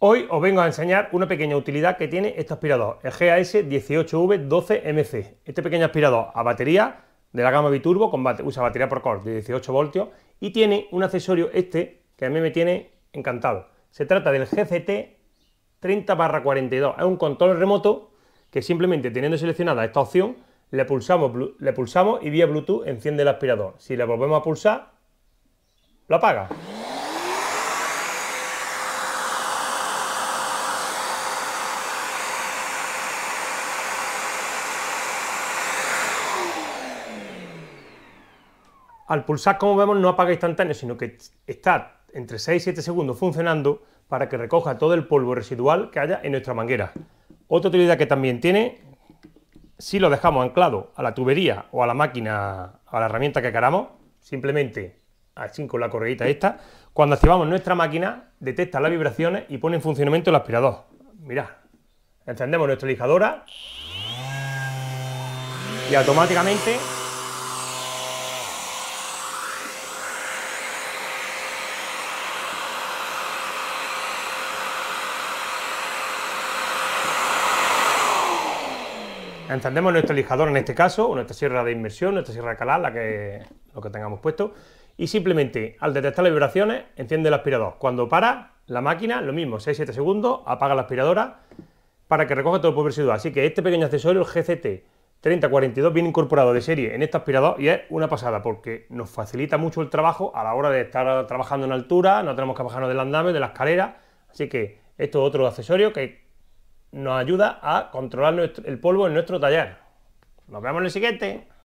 Hoy os vengo a enseñar una pequeña utilidad que tiene este aspirador, el GAS18V12MC. Este pequeño aspirador a batería de la gama Biturbo usa batería por core de 18 voltios y tiene un accesorio este que a mí me tiene encantado. Se trata del GCT 30-42. Es un control remoto que simplemente teniendo seleccionada esta opción le pulsamos, le pulsamos y vía Bluetooth enciende el aspirador. Si le volvemos a pulsar, lo apaga. Al pulsar, como vemos, no apaga instantáneo, sino que está entre 6 y 7 segundos funcionando para que recoja todo el polvo residual que haya en nuestra manguera. Otra utilidad que también tiene, si lo dejamos anclado a la tubería o a la máquina, a la herramienta que queramos, simplemente así con la corredita esta, cuando activamos nuestra máquina, detecta las vibraciones y pone en funcionamiento el aspirador. Mirad, encendemos nuestra lijadora y automáticamente Encendemos nuestro lijador en este caso, o nuestra sierra de inmersión, nuestra sierra de calar, la que, lo que tengamos puesto, y simplemente al detectar las vibraciones enciende el aspirador. Cuando para, la máquina, lo mismo, 6-7 segundos, apaga la aspiradora para que recoja todo el polvo Así que este pequeño accesorio, el GCT 3042, viene incorporado de serie en este aspirador y es una pasada porque nos facilita mucho el trabajo a la hora de estar trabajando en altura, no tenemos que bajarnos del andamio, de la escalera, así que esto es otro accesorio que nos ayuda a controlar el polvo en nuestro taller. Nos vemos en el siguiente.